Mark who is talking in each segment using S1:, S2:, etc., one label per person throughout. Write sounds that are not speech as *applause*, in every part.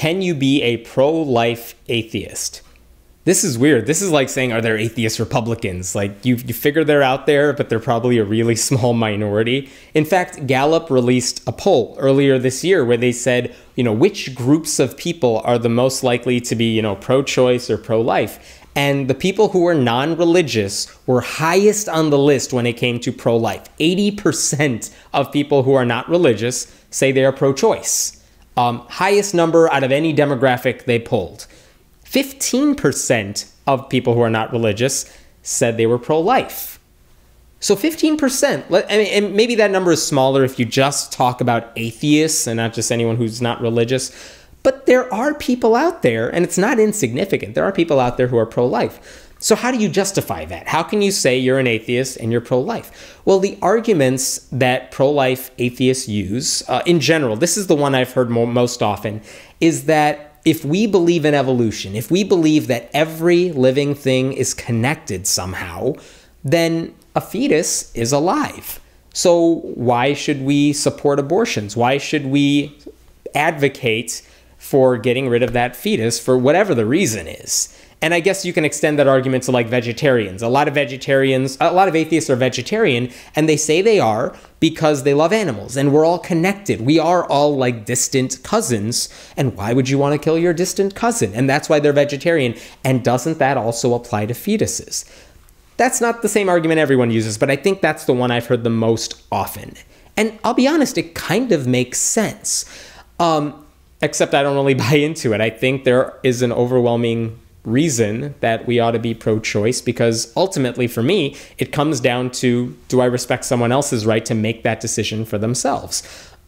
S1: Can you be a pro life atheist? This is weird. This is like saying, Are there atheist Republicans? Like, you, you figure they're out there, but they're probably a really *laughs* small minority. In fact, Gallup released a poll earlier this year where they said, you know, which groups of people are the most likely to be, you know, pro choice or pro life? And the people who were non religious were highest on the list when it came to pro life. 80% of people who are not religious say they are pro choice. Um, highest number out of any demographic they polled. 15% of people who are not religious said they were pro life. So 15%, and maybe that number is smaller if you just talk about atheists and not just anyone who's not religious, but there are people out there, and it's not insignificant, there are people out there who are pro life. So, how do you justify that? How can you say you're an atheist and you're pro life? Well, the arguments that pro life atheists use uh, in general, this is the one I've heard more, most often, is that if we believe in evolution, if we believe that every living thing is connected somehow, then a fetus is alive. So, why should we support abortions? Why should we advocate for getting rid of that fetus for whatever the reason is? And I guess you can extend that argument to like vegetarians. A lot of vegetarians, a lot of atheists are vegetarian, and they say they are because they love animals and we're all connected. We are all like distant cousins. And why would you want to kill your distant cousin? And that's why they're vegetarian. And doesn't that also apply to fetuses? That's not the same argument everyone uses, but I think that's the one I've heard the most often. And I'll be honest, it kind of makes sense. Um, except I don't really *laughs* buy into it. I think there is an overwhelming reason that we ought to be pro choice because ultimately, for me, it comes down to do I respect someone else's right to make that decision for themselves?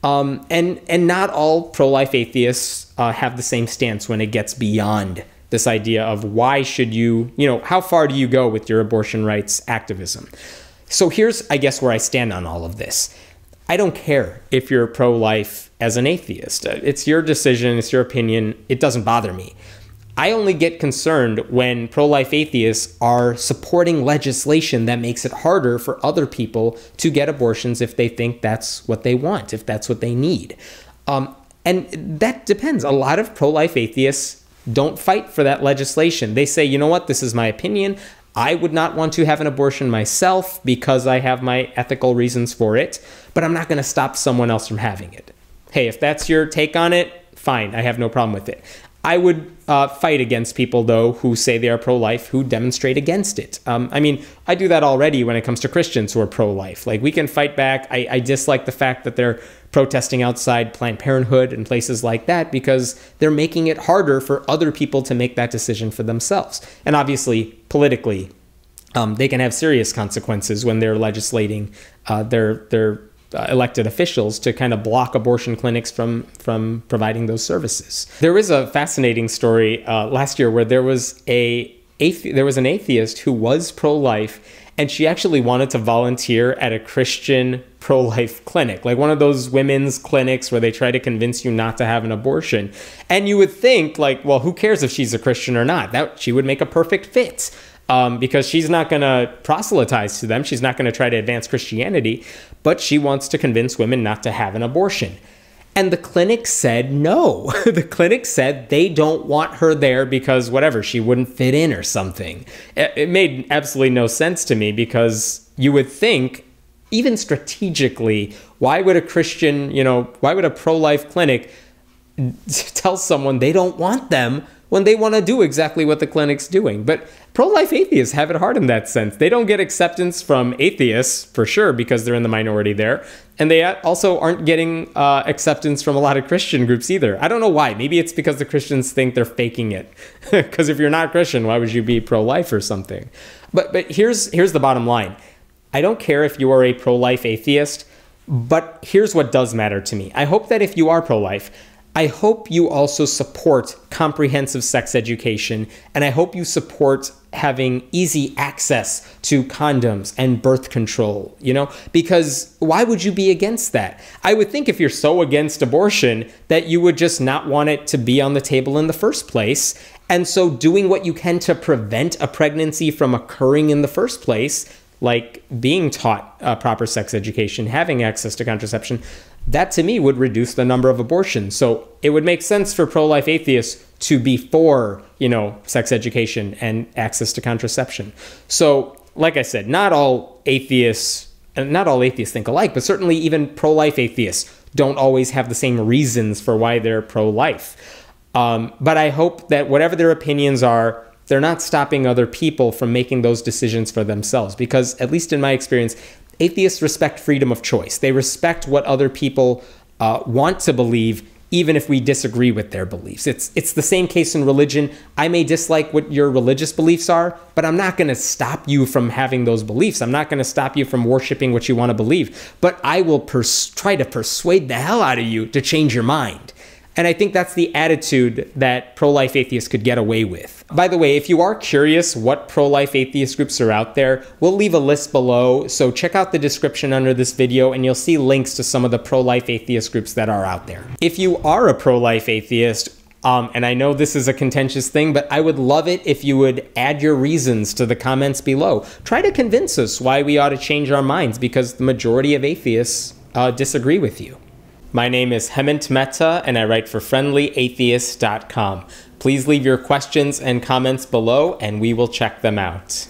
S1: Um, and, and not all pro life atheists uh, have the same stance when it gets beyond this idea of why should you, you know, how far do you go with your abortion rights activism? So here's, I guess, where I stand on all of this. I don't care if you're pro life as an atheist. It's your decision, it's your opinion, it doesn't bother me. I only get concerned when pro life atheists are supporting legislation that makes it harder for other people to get abortions if they think that's what they want, if that's what they need. Um, and that depends. A lot of pro life atheists don't fight for that legislation. They say, you know what, this is my opinion. I would not want to have an abortion myself because I have my ethical reasons for it, but I'm not going to stop someone else from having it. Hey, if that's your take on it, fine, I have no problem with it. I would uh, fight against people, though, who say they are pro life, who demonstrate against it. Um, I mean, I do that already when it comes to Christians who are pro life. Like, we can fight back. I, I, dislike the fact that they're protesting outside Planned Parenthood and places like that because they're making it harder for other people to make that decision for themselves. And obviously, politically, um, they can have serious consequences when they're legislating uh, their, their uh, elected officials to kind of block abortion clinics from from providing those services. There is a fascinating story uh, last year where there was a athe- there was an atheist who was pro-life and she actually wanted to volunteer at a Christian pro-life clinic, like one of those women's clinics where they try to convince you not to have an abortion. And you would think like, well, who cares if she's a Christian or not? That she would make a perfect fit um, because she's not going to proselytize to them. She's not going to try to advance Christianity, but she wants to convince women not to have an abortion. And the clinic said no. *laughs* the clinic said they don't want her there because whatever, she wouldn't fit in or something. It made absolutely no sense to me because you would think, even strategically, why would a Christian, you know, why would a pro life clinic *laughs* tell someone they don't want them when they want to do exactly what the clinic's doing. But pro life atheists have it hard in that sense. They don't get acceptance from atheists, for sure, because they're in the minority there. And they also aren't getting uh, acceptance from a lot of Christian groups either. I don't know why. Maybe it's because the Christians think they're faking it. Because *laughs* if you're not Christian, why would you be pro life or something? But, but here's, here's the bottom line I don't care if you are a pro life atheist. But here's what does matter to me. I hope that if you are pro life, I hope you also support comprehensive sex education, and I hope you support having easy access to condoms and birth control, you know? Because why would you be against that? I would think if you're so against abortion that you would just not want it to be on the table in the first place. And so doing what you can to prevent a pregnancy from occurring in the first place, like being taught uh, proper sex education, having access to contraception, that to me would reduce the number of abortions. So it would make sense for pro life atheists to be for, you know, sex education and access to contraception. So, like I said, not all atheists not all atheists think alike, but certainly even pro life atheists don't always have the same reasons for why they're pro life. Um, but I hope that whatever their opinions are, they're not stopping other people from making those decisions for themselves because, at least in my experience, atheists respect freedom of choice. They respect what other people uh, want to believe, even if we disagree with their beliefs. It's it's the same case in religion. I may dislike what your religious beliefs are, but I'm not going to stop you from having those beliefs. I'm not going to stop you from worshiping what you want to believe. But I will try to persuade the hell out of you to change your mind. And I think that's the attitude that pro life atheists could get away with. By the way, if you are curious what pro life atheist groups are out there, we'll leave a list below. So check out the description under this video and you'll see links to some of the pro life atheist groups that are out there. If you are a pro life atheist, um, and I know this is a contentious thing, but I would love it if you would add your reasons to the comments below. Try to convince us why we ought to change our minds because the majority of atheists uh, disagree with you. My name is Hemant Mehta, and I write for FriendlyAtheist.com. Please leave your questions and comments below, and we will check them out.